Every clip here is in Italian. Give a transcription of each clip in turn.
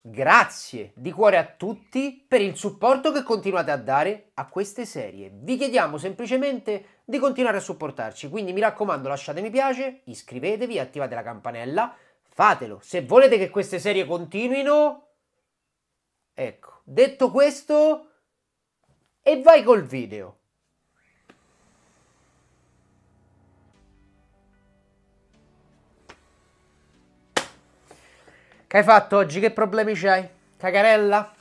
Grazie di cuore a tutti per il supporto che continuate a dare a queste serie. Vi chiediamo semplicemente di continuare a supportarci, quindi mi raccomando lasciate mi piace, iscrivetevi, attivate la campanella, fatelo. Se volete che queste serie continuino, ecco, detto questo, e vai col video. Che hai fatto oggi? Che problemi c'hai? Cacarella?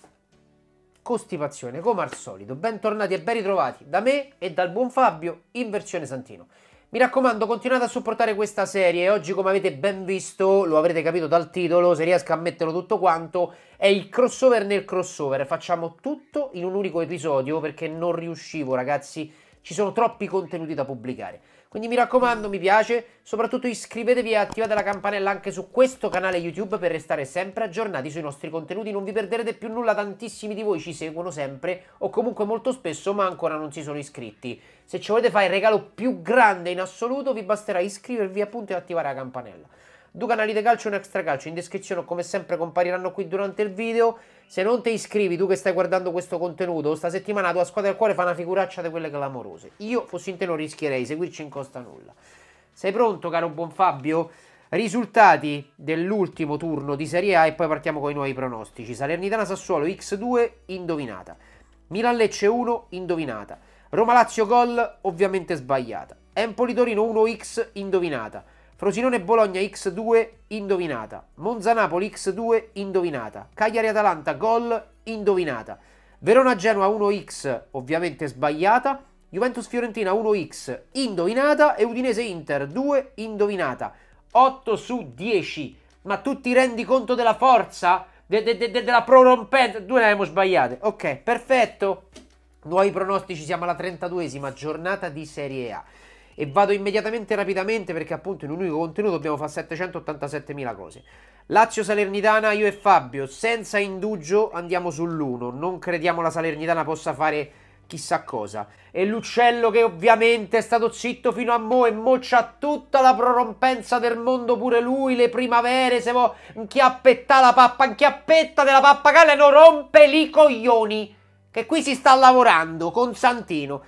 Costipazione, come al solito. Bentornati e ben ritrovati da me e dal buon Fabio in versione Santino. Mi raccomando, continuate a supportare questa serie. Oggi, come avete ben visto, lo avrete capito dal titolo, se riesco a metterlo tutto quanto, è il crossover nel crossover. Facciamo tutto in un unico episodio perché non riuscivo, ragazzi. Ci sono troppi contenuti da pubblicare. Quindi mi raccomando, mi piace, soprattutto iscrivetevi e attivate la campanella anche su questo canale YouTube per restare sempre aggiornati sui nostri contenuti, non vi perderete più nulla, tantissimi di voi ci seguono sempre o comunque molto spesso ma ancora non si sono iscritti. Se ci volete fare il regalo più grande in assoluto vi basterà iscrivervi appunto e attivare la campanella. Due canali di calcio e un extra calcio in descrizione come sempre compariranno qui durante il video. Se non ti iscrivi, tu che stai guardando questo contenuto, sta settimana la tua squadra del cuore fa una figuraccia di quelle clamorose. Io, fossi in te, non rischierei, seguirci in costa nulla. Sei pronto, caro buon Fabio? Risultati dell'ultimo turno di Serie A e poi partiamo con i nuovi pronostici. Salernitana Sassuolo X2, indovinata. Milan Lecce 1, indovinata. Roma Lazio gol, ovviamente sbagliata. Empoli Torino 1X, indovinata. Frosinone Bologna X2 indovinata. Monza Napoli X2 indovinata. Cagliari Atalanta gol indovinata. Verona Genoa 1x ovviamente sbagliata. Juventus Fiorentina 1x indovinata e Udinese Inter 2 indovinata. 8 su 10. Ma tu ti rendi conto della forza? De, de, de, della prorompente? Due ne abbiamo sbagliate. Ok, perfetto. Nuovi pronostici, siamo alla 32esima giornata di Serie A e vado immediatamente rapidamente perché appunto in un unico contenuto dobbiamo fare 787.000 cose. Lazio Salernitana, io e Fabio, senza indugio andiamo sull'1, non crediamo la Salernitana possa fare chissà cosa. E l'uccello che ovviamente è stato zitto fino a mo' e mo' c'ha tutta la prorompenza del mondo pure lui, le primavere, se mo' inchiappetta la pappa, inchiappetta della pappagalla e non rompe i coglioni. Che qui si sta lavorando con Santino.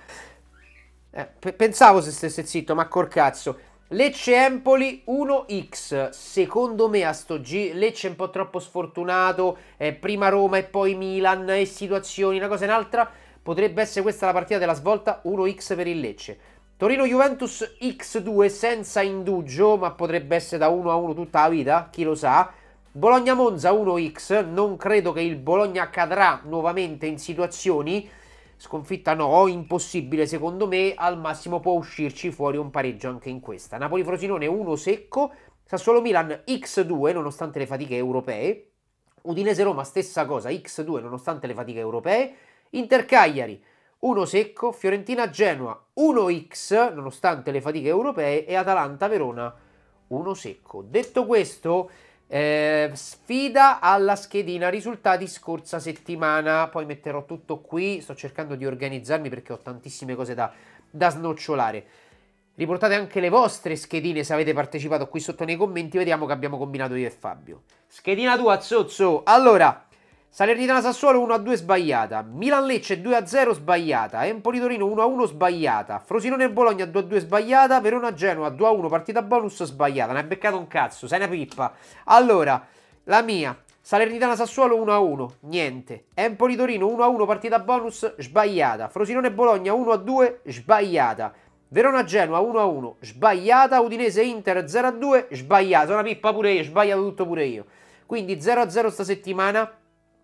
Eh, pe pensavo se stesse zitto, ma corcazzo. Lecce Empoli 1x, secondo me a sto G Lecce è un po' troppo sfortunato, eh, prima Roma e poi Milan e situazioni, una cosa e un'altra, potrebbe essere questa la partita della svolta 1x per il Lecce. Torino Juventus x2 senza indugio, ma potrebbe essere da 1 a 1 tutta la vita, chi lo sa. Bologna Monza 1x, non credo che il Bologna cadrà nuovamente in situazioni sconfitta no, impossibile secondo me, al massimo può uscirci fuori un pareggio anche in questa. Napoli-Frosinone 1 secco, Sassuolo-Milan X2 nonostante le fatiche europee, Udinese-Roma stessa cosa, X2 nonostante le fatiche europee, Inter-Cagliari 1 secco, Fiorentina-Genoa 1X nonostante le fatiche europee e Atalanta-Verona 1 secco. Detto questo... Eh, sfida alla schedina, risultati scorsa settimana, poi metterò tutto qui, sto cercando di organizzarmi perché ho tantissime cose da, da snocciolare. Riportate anche le vostre schedine se avete partecipato qui sotto nei commenti, vediamo che abbiamo combinato io e Fabio. Schedina tua, zozzo! Allora, Salernitana Sassuolo 1-2 sbagliata, Milan Lecce 2-0 sbagliata, Empoli Torino 1-1 sbagliata, Frosinone Bologna 2-2 sbagliata, Verona Genoa 2-1 partita bonus sbagliata, ne ha beccato un cazzo, sei una pippa. Allora, la mia, Salernitana Sassuolo 1-1, niente. Empoli Torino 1-1 partita bonus sbagliata, Frosinone Bologna 1-2 sbagliata. Verona Genoa 1-1 sbagliata, Udinese Inter 0-2 sbagliata, sono una pippa pure io, sbagliato tutto pure io. Quindi 0-0 sta settimana,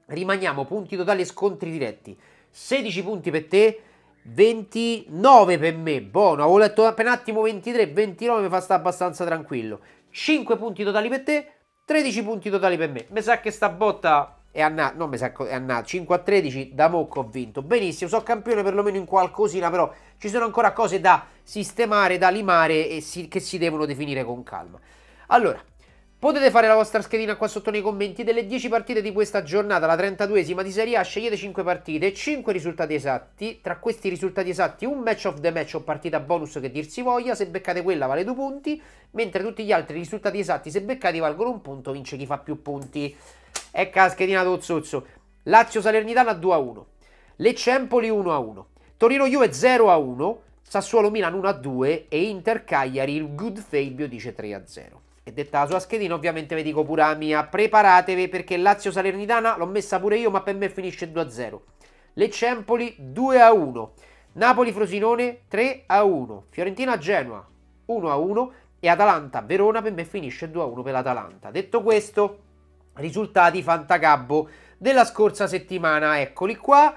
rimaniamo punti totali e scontri diretti 16 punti per te 29 per me buono avevo letto appena un attimo 23 29 mi fa stare abbastanza tranquillo 5 punti totali per te 13 punti totali per me mi sa che sta botta è annata non mi sa che è annata 5 a 13 da mocco ho vinto benissimo sono campione perlomeno in qualcosina però ci sono ancora cose da sistemare da limare e si che si devono definire con calma allora Potete fare la vostra schedina qua sotto nei commenti delle 10 partite di questa giornata, la 32esima di Serie A, scegliete 5 partite, 5 risultati esatti, tra questi risultati esatti un match of the match o partita bonus che dir si voglia, se beccate quella vale 2 punti, mentre tutti gli altri risultati esatti se beccati valgono un punto, vince chi fa più punti. Ecco la schedina d'Ozzozzo, Lazio-Salernitana 2-1, Lecce Empoli 1-1, Torino-Juve 0-1, Sassuolo-Milan 1-2 e Inter-Cagliari il good Fabio dice 3-0 e detta la sua schedina, ovviamente vi dico pure la mia, preparatevi perché Lazio-Salernitana l'ho messa pure io, ma per me finisce 2-0. Lecce Empoli 2-1, Napoli-Frosinone 3-1, Fiorentina-Genoa 1-1 e Atalanta-Verona per me finisce 2-1 per l'Atalanta. Detto questo, risultati fantacabbo della scorsa settimana, eccoli qua.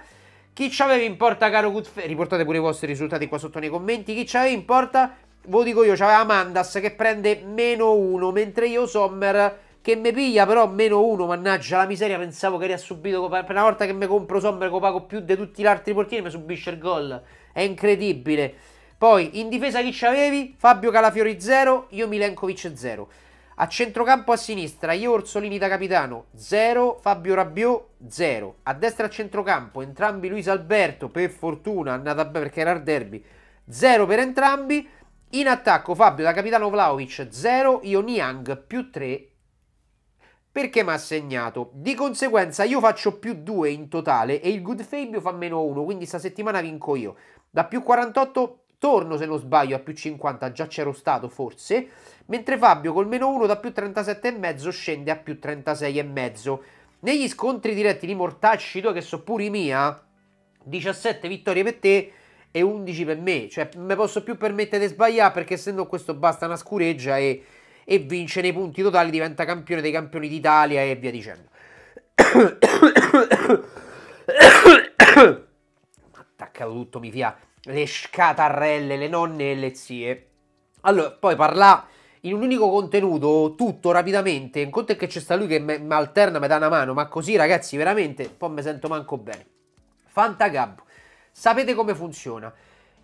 Chi ci aveva in porta, caro Goodfellas? Riportate pure i vostri risultati qua sotto nei commenti. Chi ci aveva in porta? ve dico io, c'aveva Mandas che prende meno 1, mentre io Sommer che mi piglia però meno 1, mannaggia la miseria, pensavo che era subito, per una volta che mi compro Sommer che pago più di tutti gli altri portieri mi subisce il gol, è incredibile. Poi in difesa chi c'avevi? Fabio Calafiori 0, io Milenkovic 0. A centrocampo a sinistra, io Orsolini da capitano 0, Fabio Rabiot 0. A destra a centrocampo, entrambi Luis Alberto, per fortuna, andata bene perché era il derby, 0 per entrambi. In attacco Fabio da capitano Vlaovic 0, io Niang più 3 perché mi ha segnato. Di conseguenza io faccio più 2 in totale e il Good Fabio fa meno 1, quindi sta settimana vinco io. Da più 48 torno se non sbaglio a più 50, già c'ero stato forse, mentre Fabio col meno 1 da più 37,5 scende a più 36,5. Negli scontri diretti di Mortacci 2 che so pure i mia, eh, 17 vittorie per te, e 11 per me, cioè mi posso più permettere di sbagliare perché se no questo basta una scureggia e, e vince nei punti totali, diventa campione dei campioni d'Italia e via dicendo. Attaccato tutto, mi fia. Le scatarrelle, le nonne e le zie. Allora, poi parla in un unico contenuto, tutto rapidamente. In conto è che c'è sta lui che mi alterna, mi dà una mano, ma così ragazzi, veramente, poi mi sento manco bene. Fantagabbo. Sapete come funziona?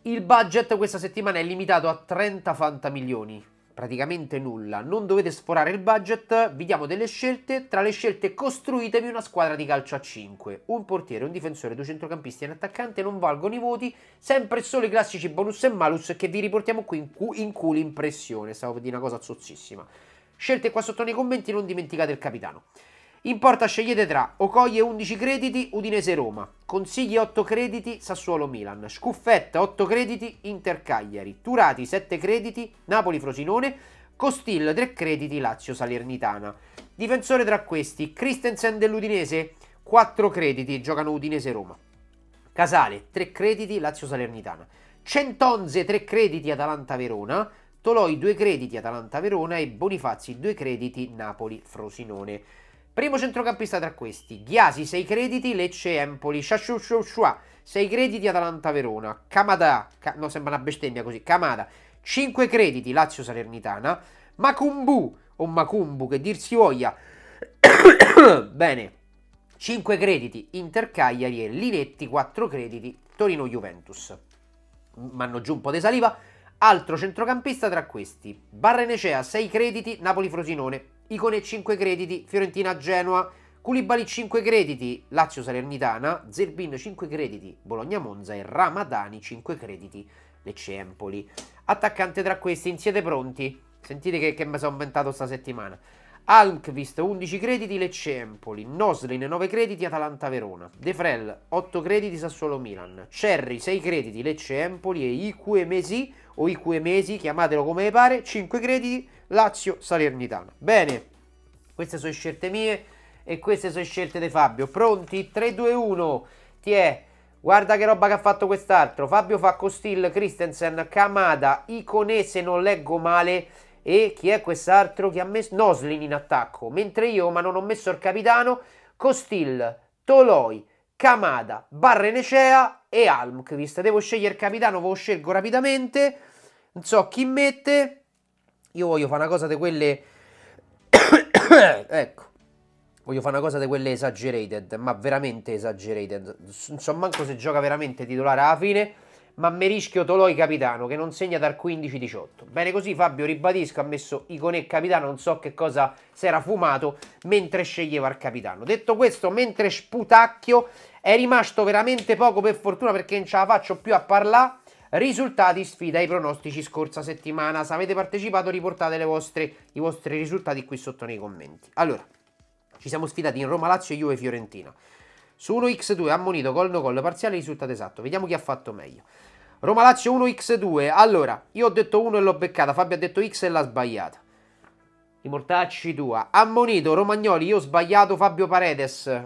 Il budget questa settimana è limitato a 30 fanta milioni, praticamente nulla. Non dovete sforare il budget, vi diamo delle scelte. Tra le scelte costruitevi una squadra di calcio a 5. Un portiere, un difensore, due centrocampisti e un attaccante non valgono i voti. Sempre solo i classici bonus e malus che vi riportiamo qui in, cu- in culo impressione. Stavo per dire una cosa zozzissima. Scelte qua sotto nei commenti, non dimenticate il capitano. In porta scegliete tra Ocoglie 11 crediti, Udinese Roma, Consigli 8 crediti, Sassuolo Milan, Scuffetta 8 crediti, Inter Cagliari, Turati 7 crediti, Napoli Frosinone, Costil 3 crediti, Lazio Salernitana. Difensore tra questi, Christensen dell'Udinese 4 crediti, giocano Udinese Roma. Casale 3 crediti, Lazio Salernitana. Centonze 3 crediti, Atalanta Verona. Toloi 2 crediti, Atalanta Verona e Bonifazzi 2 crediti, Napoli Frosinone. Primo centrocampista tra questi, Ghiasi 6 crediti, Lecce Empoli, Shashushua 6 crediti, Atalanta Verona, Kamada, ca no sembra una bestemmia così, Kamada 5 crediti, Lazio Salernitana, Macumbu o Macumbu che dir si voglia, bene, 5 crediti Inter Cagliari e Linetti 4 crediti Torino Juventus. Manno giù un po' di saliva, altro centrocampista tra questi, Barrenecea 6 crediti Napoli Frosinone, Icone 5 crediti, Fiorentina-Genoa, Culibali 5 crediti, Lazio-Salernitana, Zerbin 5 crediti, Bologna-Monza e Ramadani 5 crediti, Lecce-Empoli. Attaccante tra questi, in siete pronti? Sentite che, che mi sono inventato sta settimana. Almqvist 11 crediti, Lecce Empoli, Noslin 9 crediti, Atalanta Verona, De Frel 8 crediti, Sassuolo Milan, Cerri 6 crediti, Lecce Empoli e Iquemesi o i Iquemesi, chiamatelo come vi pare, 5 crediti, Lazio Salernitana. Bene, queste sono scelte mie e queste sono scelte di Fabio. Pronti? 3-2-1, ti è... Guarda che roba che ha fatto quest'altro. Fabio fa Costil, Christensen, Kamada, Icone se non leggo male. E chi è quest'altro che ha messo? Noslin in attacco. Mentre io, ma non ho messo il capitano, Costil, Toloi, Kamada, Barrenecea e Almqvist. Devo scegliere capitano, ve lo scelgo rapidamente. Non so chi mette. Io voglio fare una cosa di quelle... ecco. Voglio fare una cosa di quelle esagerated, ma veramente esagerated. Non so manco se gioca veramente titolare alla fine ma Merischio Toloi capitano che non segna dal 15-18. Bene così Fabio ribadisco ha messo Iconè capitano, non so che cosa si era fumato mentre sceglieva il capitano. Detto questo, mentre sputacchio è rimasto veramente poco per fortuna perché non ce la faccio più a parlare. Risultati sfida ai pronostici scorsa settimana. Se avete partecipato riportate vostre, i vostri risultati qui sotto nei commenti. Allora, ci siamo sfidati in Roma Lazio, Juve Fiorentina. Su 1x2 ammonito gol no gol parziale risultato esatto. Vediamo chi ha fatto meglio. Roma Lazio 1x2. Allora, io ho detto 1 e l'ho beccata. Fabio ha detto x e l'ha sbagliata. I mortacci tua. Ammonito Romagnoli, io ho sbagliato Fabio Paredes.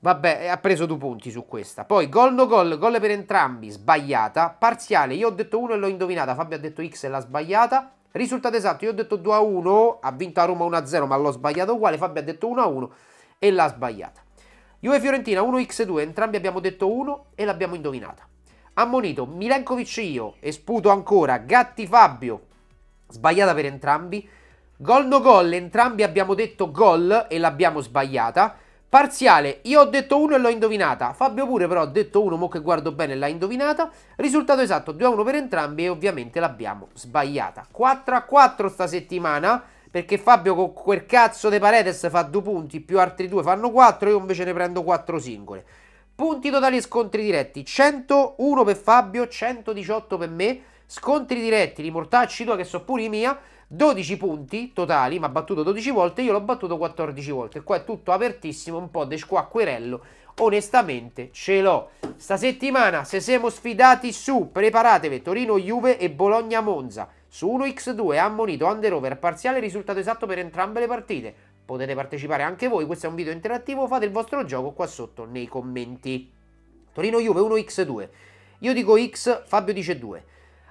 Vabbè, eh, ha preso due punti su questa. Poi gol no gol, gol per entrambi, sbagliata. Parziale, io ho detto 1 e l'ho indovinata. Fabio ha detto x e l'ha sbagliata. Risultato esatto, io ho detto 2 a 1. Ha vinto a Roma 1 a 0, ma l'ho sbagliato uguale. Fabio ha detto 1 a 1 e l'ha sbagliata. Juve Fiorentina 1x2, entrambi abbiamo detto 1 e l'abbiamo indovinata. Ammonito Milenkovic io e sputo ancora Gatti Fabio, sbagliata per entrambi. Gol no gol, entrambi abbiamo detto gol e l'abbiamo sbagliata. Parziale, io ho detto 1 e l'ho indovinata. Fabio pure però ha detto 1, mo che guardo bene l'ha indovinata. Risultato esatto 2 a 1 per entrambi e ovviamente l'abbiamo sbagliata. 4 a 4 sta settimana. Perché Fabio con quel cazzo di Paredes fa due punti, più altri due fanno quattro, io invece ne prendo quattro singole. Punti totali scontri diretti, 101 per Fabio, 118 per me, scontri diretti, li mortacci due che sono pure mia, 12 punti totali, mi ha battuto 12 volte, io l'ho battuto 14 volte. Qua è tutto apertissimo, un po' di squacquerello. Onestamente ce l'ho. Sta settimana, se siamo sfidati su, preparatevi Torino-Juve e Bologna-Monza. Su 1x2 ammonito under over parziale risultato esatto per entrambe le partite. Potete partecipare anche voi, questo è un video interattivo, fate il vostro gioco qua sotto nei commenti. Torino Juve 1x2. Io dico x, Fabio dice 2.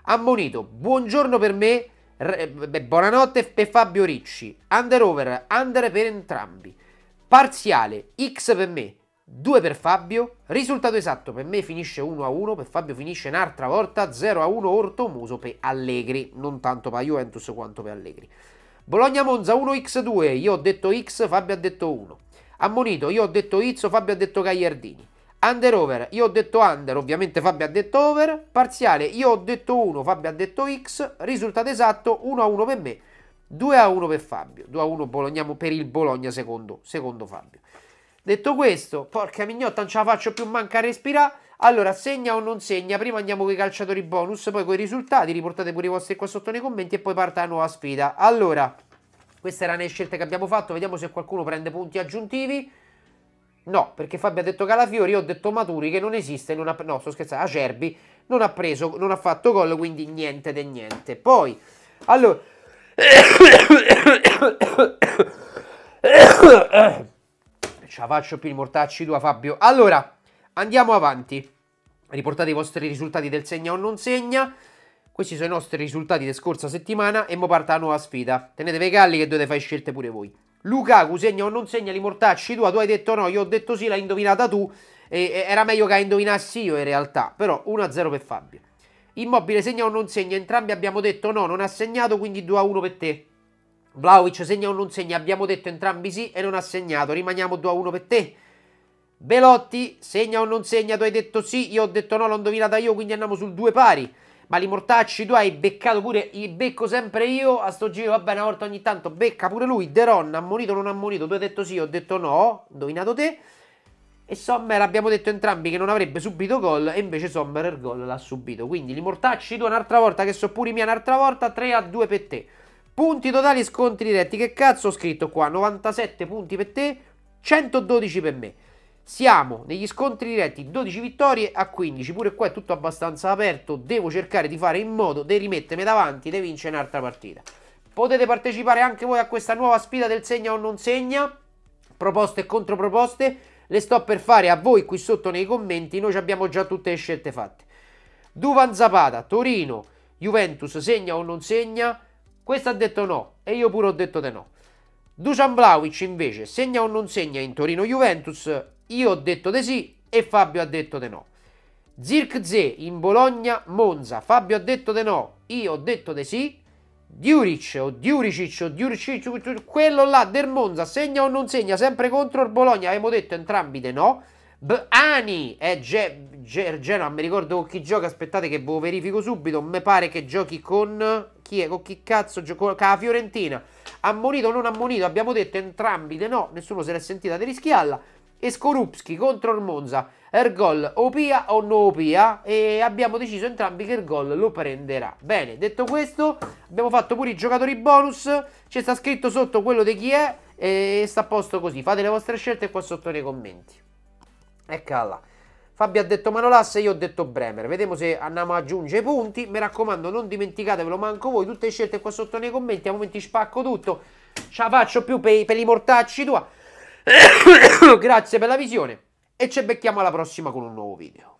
Ammonito, buongiorno per me, re, beh, buonanotte per Fabio Ricci. Under over, under per entrambi. Parziale, x per me, 2 per Fabio, risultato esatto per me finisce 1-1, a per Fabio finisce un'altra volta 0-1 a Orto Muso per Allegri, non tanto per Juventus quanto per Allegri. Bologna-Monza 1x2, io ho detto X, Fabio ha detto 1. Ammonito, io ho detto Izzo, Fabio ha detto Gagliardini. Under over, io ho detto under, ovviamente Fabio ha detto over. Parziale, io ho detto 1, Fabio ha detto X. Risultato esatto, 1-1 per me, 2-1 per Fabio, 2-1 a per il Bologna secondo, secondo Fabio. Detto questo, porca mignotta, non ce la faccio più manca a respirare. Allora, segna o non segna, prima andiamo con i calciatori bonus, poi con i risultati, riportate pure i vostri qua sotto nei commenti e poi parte la nuova sfida. Allora, queste erano le scelte che abbiamo fatto, vediamo se qualcuno prende punti aggiuntivi. No, perché Fabio ha detto Calafiori, io ho detto Maturi che non esiste, non ha, no sto scherzando, Acerbi non ha preso, non ha fatto gol, quindi niente di niente. Poi, allora... Ce cioè, la faccio più il mortacci tua Fabio. Allora, andiamo avanti. Riportate i vostri risultati del segna o non segna. Questi sono i nostri risultati della scorsa settimana e mo parte la nuova sfida. Tenetevi galli che dovete fare scelte pure voi. Lukaku segna o non segna li mortacci tua, tu hai detto no, io ho detto sì, l'hai indovinata tu. E, era meglio che la indovinassi io in realtà, però 1-0 per Fabio. Immobile segna o non segna, entrambi abbiamo detto no, non ha segnato, quindi 2-1 per te. Vlaovic segna o non segna? Abbiamo detto entrambi sì e non ha segnato. Rimaniamo 2 a 1 per te. Belotti segna o non segna? Tu hai detto sì, io ho detto no, l'ho indovinata io, quindi andiamo sul 2 pari. Ma li mortacci, tu hai beccato pure, I becco sempre io a sto giro, vabbè una volta ogni tanto becca pure lui, Deron, ha ammonito o non ha ammonito, tu hai detto sì, ho detto no, indovinato te. E Sommer abbiamo detto entrambi che non avrebbe subito gol e invece Sommer il gol l'ha subito. Quindi li mortacci tu un'altra volta che so pure mia un'altra volta, 3 a 2 per te. Punti totali e scontri diretti. Che cazzo ho scritto qua? 97 punti per te, 112 per me. Siamo negli scontri diretti 12 vittorie a 15. Pure qua è tutto abbastanza aperto. Devo cercare di fare in modo di rimettermi davanti e vincere un'altra partita. Potete partecipare anche voi a questa nuova sfida del segna o non segna. Proposte e controproposte. Le sto per fare a voi qui sotto nei commenti. Noi abbiamo già tutte le scelte fatte. Duvan Zapata, Torino, Juventus segna o non segna? Questo ha detto no e io pure ho detto di no. Dusan Vlaovic invece segna o non segna in Torino-Juventus? Io ho detto di sì e Fabio ha detto di no. Zirkze in Bologna-Monza, Fabio ha detto di no, io ho detto di sì. Diuric o Diuricic o Diuricic, quello là del Monza segna o non segna sempre contro il Bologna, abbiamo detto entrambi di no. Bani è eh, Ge- Ge- mi ricordo con chi gioca, aspettate che ve lo verifico subito, mi pare che giochi con chi è, con chi cazzo giocò, con la Fiorentina, ammonito o non ammonito, abbiamo detto entrambi di no, nessuno se l'è sentita di rischiarla, e Skorupski contro il Monza, Ergol Opia o no Opia e abbiamo deciso entrambi che Ergol lo prenderà. Bene, detto questo, abbiamo fatto pure i giocatori bonus, ci sta scritto sotto quello di chi è e sta a posto così. Fate le vostre scelte qua sotto nei commenti. Eccola. Fabio ha detto Manolassa e io ho detto Bremer. Vediamo se andiamo a aggiungere punti. Mi raccomando, non dimenticatevelo manco voi. Tutte le scelte qua sotto nei commenti. A momenti spacco tutto. Ce la faccio più per, per i mortacci tua. Grazie per la visione. E ci becchiamo alla prossima con un nuovo video.